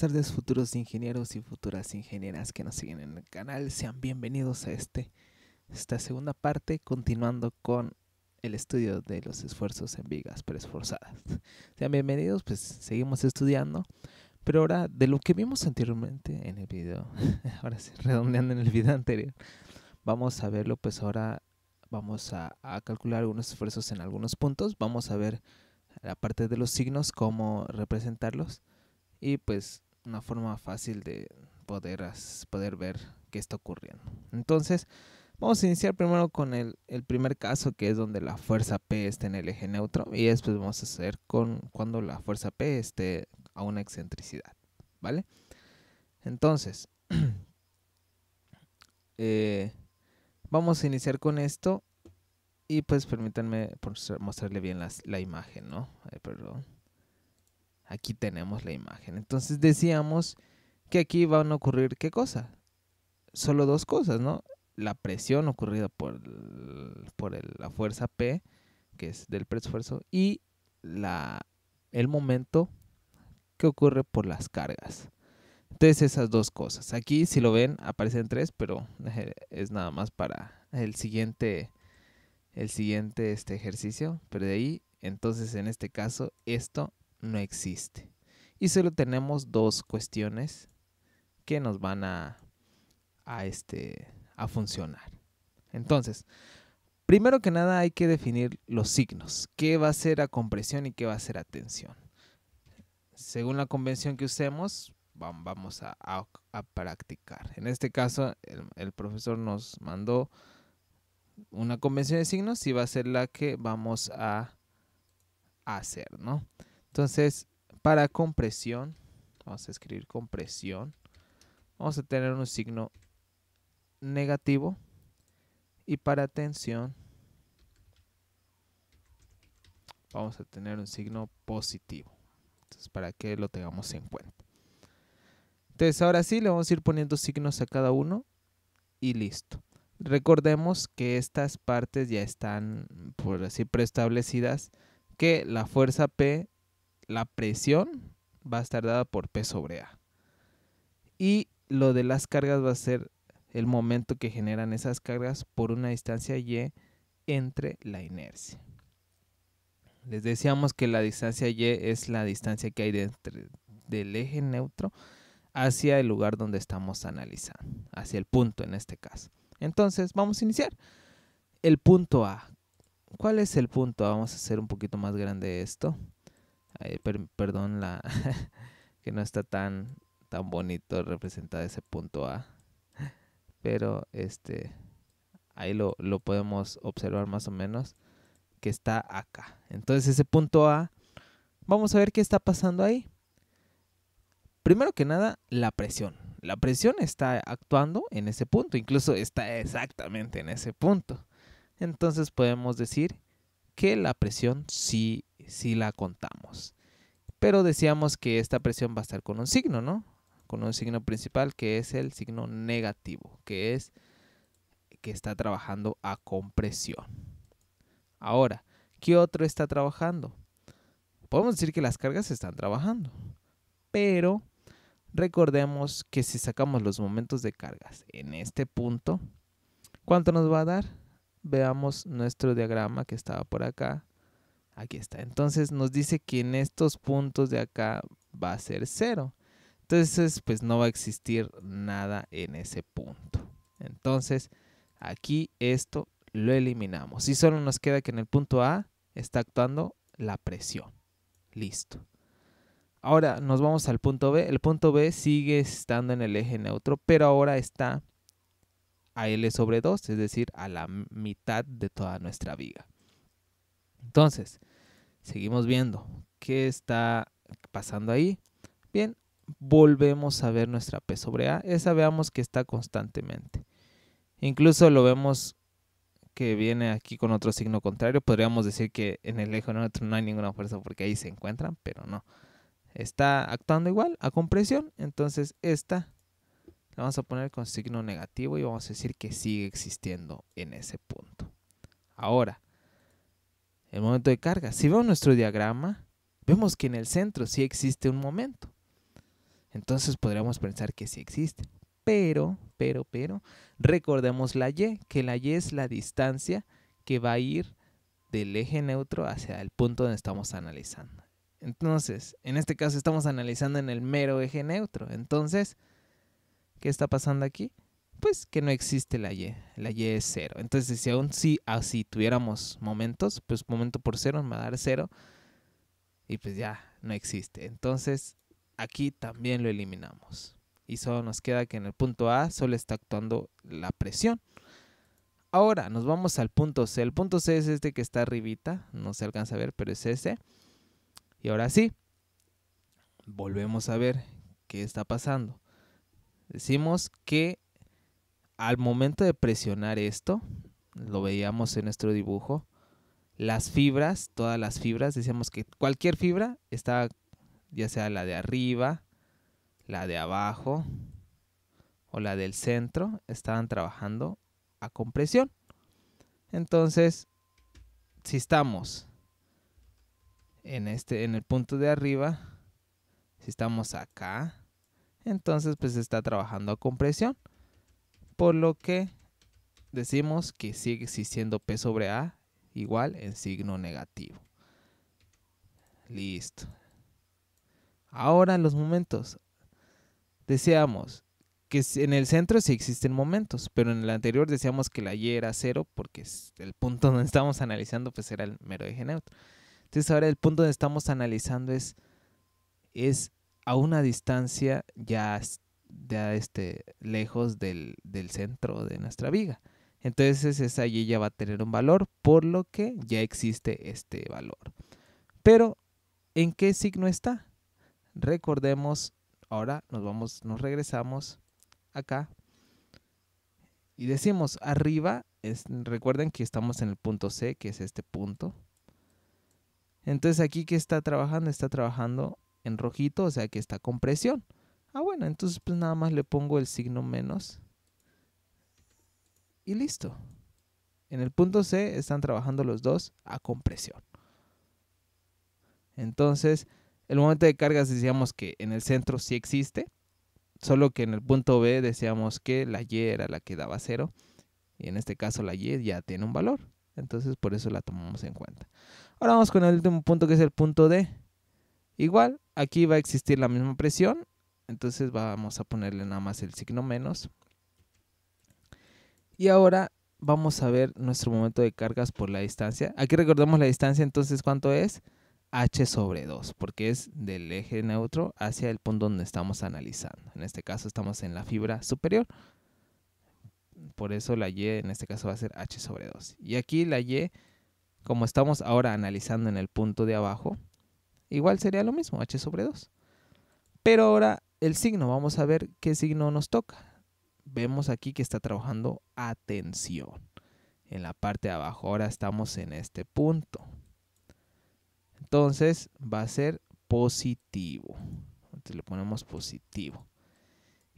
tardes futuros ingenieros y futuras ingenieras que nos siguen en el canal. Sean bienvenidos a este, esta segunda parte, continuando con el estudio de los esfuerzos en vigas preesforzadas. Sean bienvenidos, pues seguimos estudiando. Pero ahora, de lo que vimos anteriormente en el video, ahora sí, redondeando en el video anterior, vamos a verlo, pues ahora vamos a, a calcular algunos esfuerzos en algunos puntos. Vamos a ver la parte de los signos, cómo representarlos y pues una forma fácil de poder, poder ver qué está ocurriendo. Entonces, vamos a iniciar primero con el, primer caso, que es donde la fuerza P está en el eje neutro, y después vamos a hacer con cuando la fuerza P esté a una excentricidad, ¿vale? Entonces, eh, vamos a iniciar con esto, y pues permítanme mostrarle bien la imagen, ¿no? perdón. Aquí tenemos la imagen. Entonces decíamos que aquí van a ocurrir qué cosa? Solo dos cosas, ¿no? La presión ocurrida por, por la fuerza P, que es del preesfuerzo, y la, el momento que ocurre por las cargas. Entonces esas dos cosas. Aquí si lo ven aparecen tres, pero eh, es nada más para el siguiente el siguiente este ejercicio, pero de ahí entonces en este caso esto no existe. Y solo tenemos dos cuestiones que nos van a, a, este, a funcionar. Entonces, primero que nada hay que definir los signos. ¿Qué va a ser a compresión y qué va a ser a tensión? Según la convención que usemos, vamos a, a, practicar. En este caso, el, profesor nos mandó una convención de signos y va a ser la que vamos a hacer, ¿no? Entonces, para compresión, vamos a escribir compresión. Vamos a tener un signo negativo. Y para tensión, vamos a tener un signo positivo. Entonces, para que lo tengamos en cuenta. Entonces, ahora sí, le vamos a ir poniendo signos a cada uno. Y listo. Recordemos que estas partes ya están, por así, preestablecidas. Que la fuerza P la presión va a estar dada por P sobre A. Y lo de las cargas va a ser el momento que generan esas cargas por una distancia Y entre la inercia. Les decíamos que la distancia Y es la distancia que hay de del eje neutro hacia el lugar donde estamos analizando, hacia el punto en este caso. Entonces, vamos a iniciar. El punto A. ¿Cuál es el punto A? Vamos a hacer un poquito más grande esto. Eh, perdón, la que no está tan, tan bonito representado ese punto A. Pero este ahí lo, podemos observar más o menos que está acá. Entonces ese punto A, vamos a ver qué está pasando ahí. Primero que nada, la presión. La presión está actuando en ese punto, incluso está exactamente en ese punto. Entonces podemos decir que la presión sí, sí la contamos. Pero decíamos que esta presión va a estar con un signo, ¿no? Con un signo principal que es el signo negativo, que es que está trabajando a compresión. Ahora, ¿qué otro está trabajando? Podemos decir que las cargas están trabajando, pero recordemos que si sacamos los momentos de cargas en este punto, ¿cuánto nos va a dar? Veamos nuestro diagrama que estaba por acá Aquí está. Entonces nos dice que en estos puntos de acá va a ser cero. Entonces, pues no va a existir nada en ese punto. Entonces, aquí esto lo eliminamos. Y solo nos queda que en el punto A está actuando la presión. Listo. Ahora nos vamos al punto B. El punto B sigue estando en el eje neutro, pero ahora está a L sobre 2, es decir, a la mitad de toda nuestra viga. Entonces, Seguimos viendo qué está pasando ahí. Bien, volvemos a ver nuestra P sobre A. Esa veamos que está constantemente. Incluso lo vemos que viene aquí con otro signo contrario. Podríamos decir que en el eje neutro no hay ninguna fuerza porque ahí se encuentran, pero no. Está actuando igual a compresión. Entonces esta la vamos a poner con signo negativo y vamos a decir que sigue existiendo en ese punto. Ahora, el momento de carga. Si vemos nuestro diagrama, vemos que en el centro sí existe un momento. Entonces podríamos pensar que sí existe. Pero, pero, pero, recordemos la Y, que la Y es la distancia que va a ir del eje neutro hacia el punto donde estamos analizando. Entonces, en este caso estamos analizando en el mero eje neutro. Entonces, ¿qué está pasando aquí? pues que no existe la Y, la Y es cero. Entonces, si aún si así tuviéramos momentos, pues momento por cero me va a dar cero y pues ya no existe. Entonces, aquí también lo eliminamos. Y solo nos queda que en el punto A solo está actuando la presión. Ahora nos vamos al punto C. El punto C es este que está arribita, no se alcanza a ver, pero es ese. Y ahora sí, volvemos a ver qué está pasando. Decimos que al momento de presionar esto, lo veíamos en nuestro dibujo, las fibras, todas las fibras, decíamos que cualquier fibra está ya sea la de arriba, la de abajo o la del centro, estaban trabajando a compresión. Entonces, si estamos en este en el punto de arriba, si estamos acá, entonces pues está trabajando a compresión por lo que decimos que sigue existiendo P sobre A igual en signo negativo. Listo. Ahora los momentos. deseamos que en el centro sí existen momentos, pero en el anterior decíamos que la Y era cero porque el punto donde estamos analizando pues era el mero eje neutro. Entonces ahora el punto donde estamos analizando es, es a una distancia ya ya este, lejos del, centro de nuestra viga. Entonces esa ya va a tener un valor, por lo que ya existe este valor. Pero, ¿en qué signo está? Recordemos, ahora nos vamos, nos regresamos acá y decimos arriba, recuerden que estamos en el punto C, que es este punto. Entonces aquí que está trabajando, está trabajando en rojito, o sea que está con presión. Ah, bueno, entonces pues nada más le pongo el signo menos. Y listo. En el punto C están trabajando los dos a compresión. Entonces, el momento de cargas decíamos que en el centro sí existe, solo que en el punto B decíamos que la Y era la que daba cero, y en este caso la Y ya tiene un valor. Entonces, por eso la tomamos en cuenta. Ahora vamos con el último punto que es el punto D. Igual, aquí va a existir la misma presión, entonces vamos a ponerle nada más el signo menos. Y ahora vamos a ver nuestro momento de cargas por la distancia. Aquí recordemos la distancia, entonces ¿cuánto es? h sobre 2, porque es del eje neutro hacia el punto donde estamos analizando. En este caso estamos en la fibra superior. Por eso la y en este caso va a ser h sobre 2. Y aquí la y, como estamos ahora analizando en el punto de abajo, igual sería lo mismo, h sobre 2. Pero ahora el signo, vamos a ver qué signo nos toca. Vemos aquí que está trabajando atención. En la parte de abajo, ahora estamos en este punto. Entonces va a ser positivo. Entonces le ponemos positivo.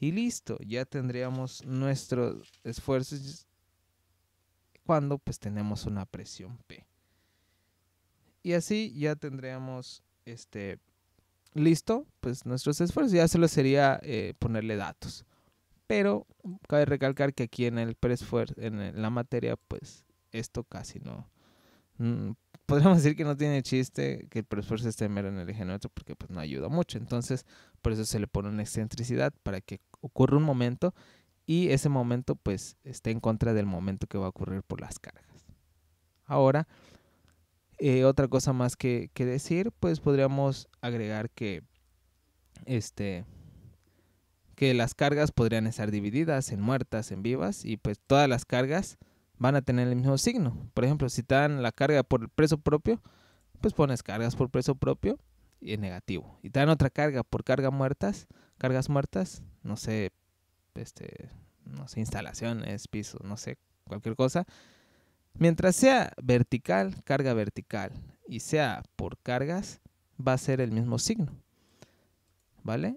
Y listo, ya tendríamos nuestros esfuerzos cuando pues tenemos una presión P. Y así ya tendríamos este listo, pues nuestros esfuerzos ya solo sería eh, ponerle datos. Pero cabe recalcar que aquí en el preesfuerzo, en la materia, pues esto casi no. Mm, podríamos decir que no tiene chiste que el preesfuerzo esté mero en el eje neutro porque pues, no ayuda mucho. Entonces, por eso se le pone una excentricidad para que ocurra un momento y ese momento pues esté en contra del momento que va a ocurrir por las cargas. Ahora, eh, otra cosa más que, decir, pues podríamos agregar que este que las cargas podrían estar divididas en muertas, en vivas, y pues todas las cargas van a tener el mismo signo. Por ejemplo, si te dan la carga por el preso propio, pues pones cargas por preso propio y en negativo. Y te dan otra carga por carga muertas, cargas muertas, no sé, este, no sé, instalaciones, pisos, no sé, cualquier cosa, Mientras sea vertical, carga vertical, y sea por cargas, va a ser el mismo signo. ¿Vale?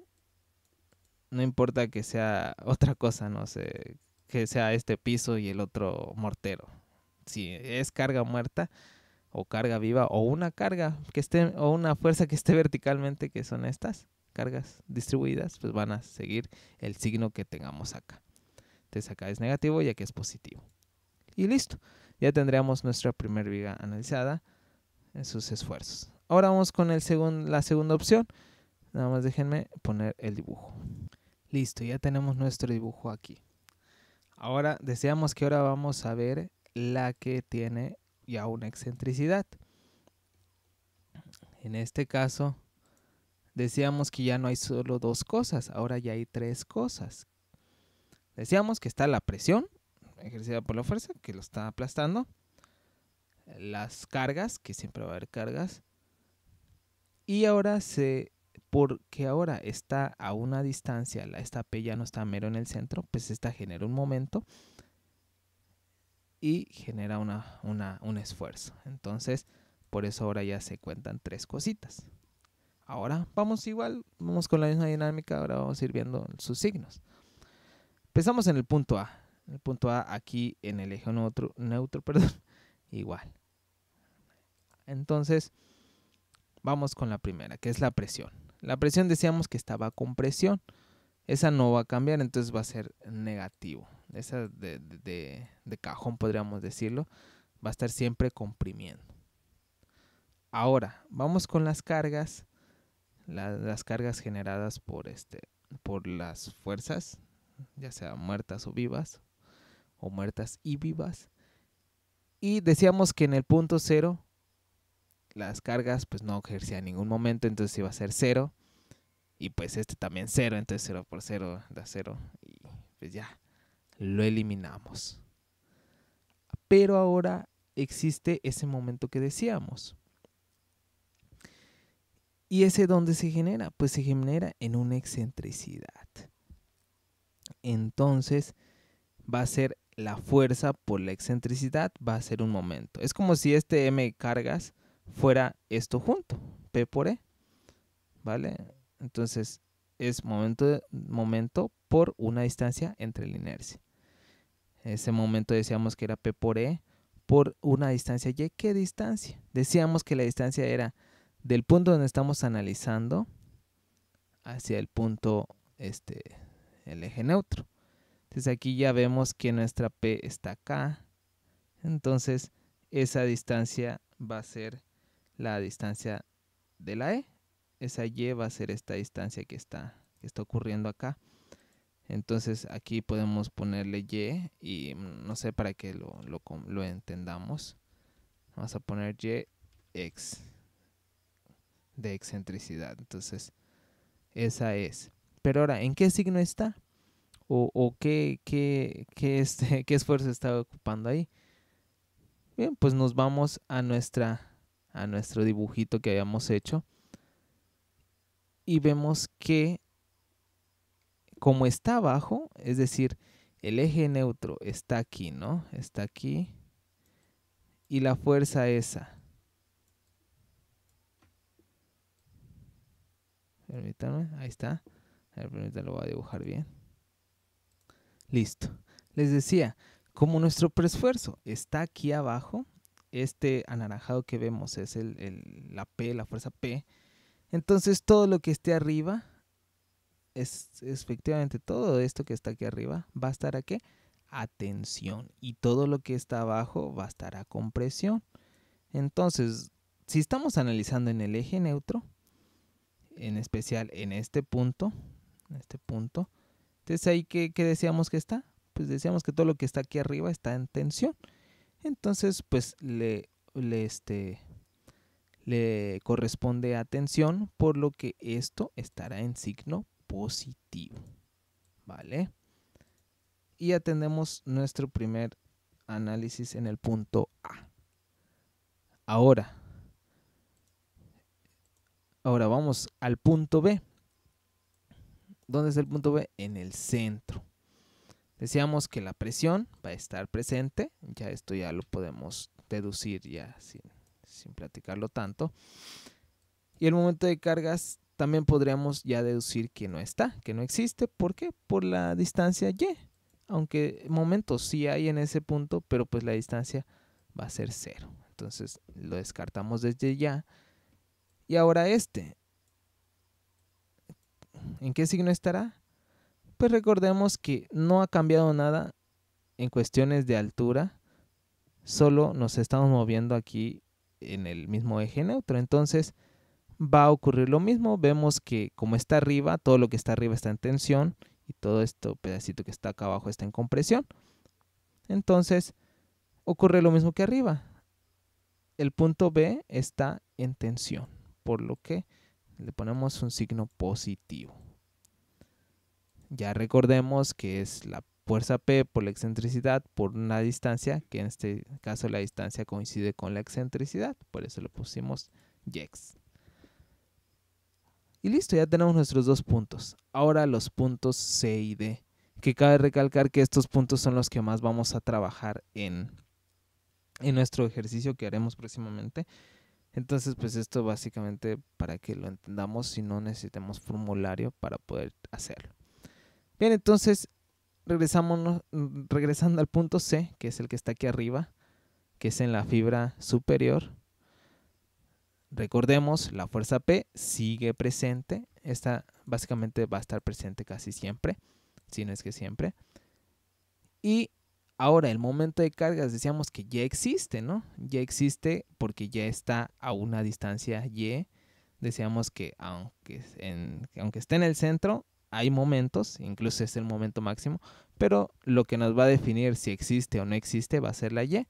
No importa que sea otra cosa, no sé, que sea este piso y el otro mortero. Si es carga muerta o carga viva o una carga que esté o una fuerza que esté verticalmente, que son estas cargas distribuidas, pues van a seguir el signo que tengamos acá. Entonces acá es negativo y aquí es positivo y listo. Ya tendríamos nuestra primera viga analizada en sus esfuerzos. Ahora vamos con el la segunda opción. Nada más déjenme poner el dibujo. Listo, ya tenemos nuestro dibujo aquí. Ahora deseamos que ahora vamos a ver la que tiene ya una excentricidad. En este caso, decíamos que ya no hay solo dos cosas, ahora ya hay tres cosas. Decíamos que está la presión, ejercida por la fuerza que lo está aplastando, las cargas, que siempre va a haber cargas, y ahora se, porque ahora está a una distancia, la P ya no está mero en el centro, pues esta genera un momento y genera un esfuerzo. Entonces, por eso ahora ya se cuentan tres cositas. Ahora vamos igual, vamos con la misma dinámica, ahora vamos a ir viendo sus signos. Empezamos en el punto A el punto A aquí en el eje neutro, neutro perdón, igual. Entonces, vamos con la primera, que es la presión. La presión decíamos que estaba con presión. Esa no va a cambiar, entonces va a ser negativo. Esa de, cajón, podríamos decirlo, va a estar siempre comprimiendo. Ahora, vamos con las cargas, las cargas generadas por, este, por las fuerzas, ya sea muertas o vivas muertas y vivas. Y decíamos que en el punto cero las cargas pues no ejercían ningún momento, entonces iba a ser cero. Y pues este también cero, entonces cero por cero da cero. Y pues ya, lo eliminamos. Pero ahora existe ese momento que decíamos. ¿Y ese donde se genera? Pues se genera en una excentricidad. Entonces va a ser la fuerza por la excentricidad va a ser un momento. Es como si este M cargas fuera esto junto, P por E. ¿Vale? Entonces es momento, momento por una distancia entre la inercia. Ese momento decíamos que era P por E por una distancia Y. ¿Qué distancia? Decíamos que la distancia era del punto donde estamos analizando hacia el punto, este, el eje neutro. Entonces aquí ya vemos que nuestra P está acá. Entonces esa distancia va a ser la distancia de la E. Esa Y va a ser esta distancia que está, que está ocurriendo acá. Entonces aquí podemos ponerle Y y mm, no sé para que lo, lo entendamos. Vamos a poner Y X de excentricidad. Entonces esa es. Pero ahora, ¿en qué signo está? o, qué, qué, este, qué esfuerzo está ocupando ahí. Bien, pues nos vamos a, nuestra, a nuestro dibujito que habíamos hecho y vemos que como está abajo, es decir, el eje neutro está aquí, ¿no? Está aquí. Y la fuerza esa. Permítanme, ahí está. A ver, permítanme, lo voy a dibujar bien. Listo. Les decía, como nuestro presfuerzo está aquí abajo, este anaranjado que vemos es el, la P, la fuerza P. Entonces todo lo que esté arriba, es, efectivamente todo esto que está aquí arriba, va a estar a atención y todo lo que está abajo va a estar a compresión. Entonces, si estamos analizando en el eje neutro, en especial en este punto, en este punto, entonces ahí que, decíamos que está, pues decíamos que todo lo que está aquí arriba está en tensión. Entonces, pues le, este, le corresponde a tensión, por lo que esto estará en signo positivo. ¿Vale? Y ya tenemos nuestro primer análisis en el punto A. Ahora, ahora vamos al punto B. ¿Dónde es el punto B? En el centro. Decíamos que la presión va a estar presente. Ya esto ya lo podemos deducir ya sin, sin platicarlo tanto. Y el momento de cargas también podríamos ya deducir que no está, que no existe. ¿Por qué? Por la distancia y. Aunque momentos sí hay en ese punto, pero pues la distancia va a ser cero. Entonces lo descartamos desde ya. Y ahora este, ¿En qué signo estará? Pues recordemos que no ha cambiado nada en cuestiones de altura, solo nos estamos moviendo aquí en el mismo eje neutro. Entonces va a ocurrir lo mismo, vemos que como está arriba, todo lo que está arriba está en tensión y todo este pedacito que está acá abajo está en compresión. Entonces ocurre lo mismo que arriba. El punto B está en tensión, por lo que le ponemos un signo positivo. Ya recordemos que es la fuerza P por la excentricidad por una distancia, que en este caso la distancia coincide con la excentricidad, por eso le pusimos jex. Y listo, ya tenemos nuestros dos puntos. Ahora los puntos C y D, que cabe recalcar que estos puntos son los que más vamos a trabajar en, en nuestro ejercicio que haremos próximamente. Entonces, pues esto básicamente para que lo entendamos, si no necesitamos formulario para poder hacerlo. Bien, entonces regresamos, mm, regresando al punto C, que es el que está aquí arriba, que es en la fibra superior. Recordemos, la fuerza P sigue presente. Esta básicamente va a estar presente casi siempre, si no es que siempre. Y Ahora, el momento de cargas, decíamos que ya existe, ¿no? Ya existe porque ya está a una distancia Y. Decíamos que aunque, aunque esté en el centro, hay momentos, incluso es el momento máximo, pero lo que nos va a definir si existe o no existe va a ser la Y.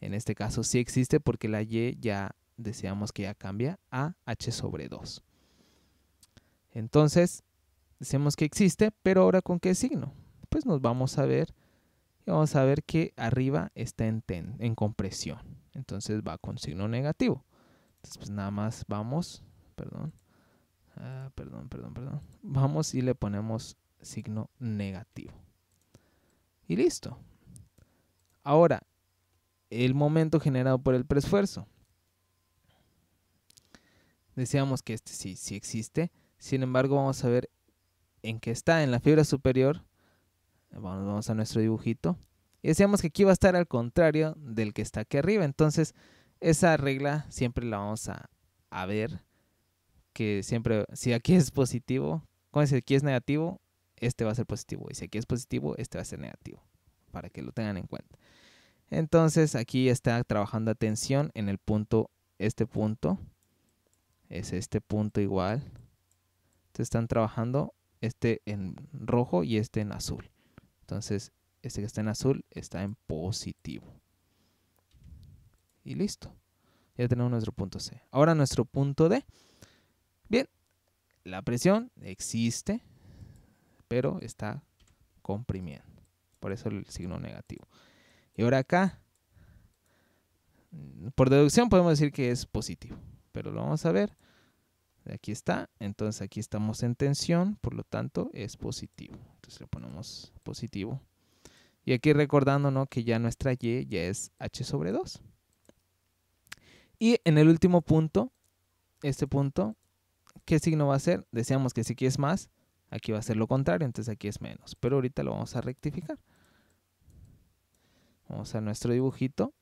En este caso sí existe porque la Y ya decíamos que ya cambia a H sobre 2. Entonces, decimos que existe, pero ahora con qué signo? Pues nos vamos a ver y vamos a ver que arriba está en, compresión. Entonces va con signo negativo. Entonces pues nada más vamos, perdón, ah, perdón, perdón, perdón. Vamos y le ponemos signo negativo. Y listo. Ahora, el momento generado por el preesfuerzo. Decíamos que este sí, sí existe. Sin embargo, vamos a ver en qué está. En la fibra superior Vamos, a nuestro dibujito. Y decíamos que aquí va a estar al contrario del que está aquí arriba. Entonces, esa regla siempre la vamos a, a ver. Que siempre, si aquí es positivo, como si aquí es negativo, este va a ser positivo. Y si aquí es positivo, este va a ser negativo. Para que lo tengan en cuenta. Entonces, aquí está trabajando atención en el punto, este punto. Es este punto igual. Entonces, están trabajando este en rojo y este en azul. Entonces, este que está en azul está en positivo. Y listo. Ya tenemos nuestro punto C. Ahora nuestro punto D. Bien, la presión existe, pero está comprimiendo. Por eso el signo negativo. Y ahora acá, mm, por deducción podemos decir que es positivo, pero lo vamos a ver. Aquí está. Entonces aquí estamos en tensión, por lo tanto es positivo. Entonces le ponemos positivo. Y aquí recordándonos que ya nuestra Y ya es H sobre 2. Y en el último punto, este punto, ¿qué signo va a ser? Decíamos que si aquí es más, aquí va a ser lo contrario, entonces aquí es menos. Pero ahorita lo vamos a rectificar. Vamos a nuestro dibujito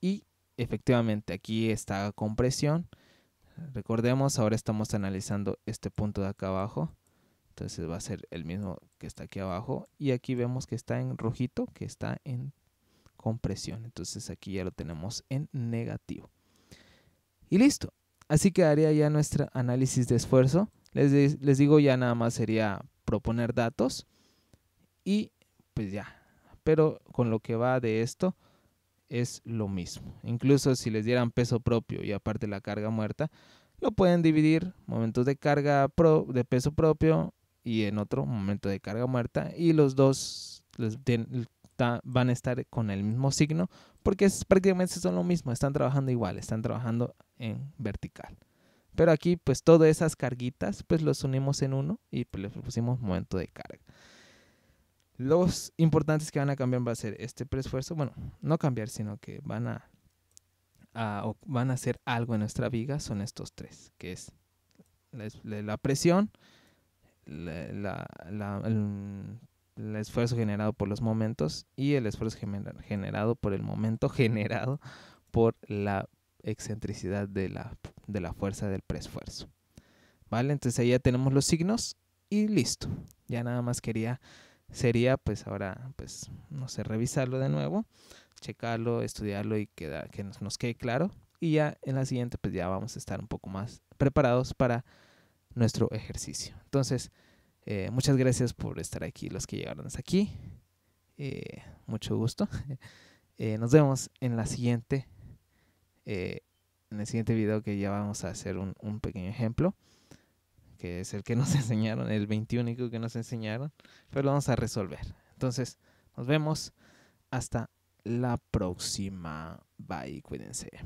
y efectivamente aquí está compresión Recordemos, ahora estamos analizando este punto de acá abajo. Entonces va a ser el mismo que está aquí abajo. Y aquí vemos que está en rojito, que está en compresión. Entonces aquí ya lo tenemos en negativo. Y listo. Así quedaría ya nuestro análisis de esfuerzo. Les, les digo ya nada más sería proponer datos. Y pues ya. Pero con lo que va de esto es lo mismo. Incluso si les dieran peso propio y aparte la carga muerta, lo pueden dividir momentos de carga pro, de peso propio y en otro momento de carga muerta y los dos van a estar con el mismo signo porque es, prácticamente son lo mismo, están trabajando igual, están trabajando en vertical. Pero aquí pues todas esas carguitas pues los unimos en uno y pues, les pusimos momento de carga. Los importantes que van a cambiar va a ser este preesfuerzo, bueno, no cambiar, sino que van a, van a hacer algo en nuestra viga, son estos tres, que es la, presión, el, esfuerzo generado por los momentos y el esfuerzo generado por el momento generado por la excentricidad de la, de la fuerza del preesfuerzo. ¿Vale? Entonces ahí ya tenemos los signos y listo. Ya nada más quería sería pues ahora, pues, no sé, revisarlo de nuevo, checarlo, estudiarlo y que nos, quede claro. Y ya en la siguiente pues ya vamos a estar un poco más preparados para nuestro ejercicio. Entonces, eh, muchas gracias por estar aquí, los que llegaron hasta aquí. Eh, mucho gusto. Eh, nos vemos en la siguiente, en el siguiente video que ya vamos a hacer un pequeño ejemplo que es el que nos enseñaron, el 21 que nos enseñaron, pero lo vamos a resolver. Entonces, nos vemos hasta la próxima. Bye, cuídense.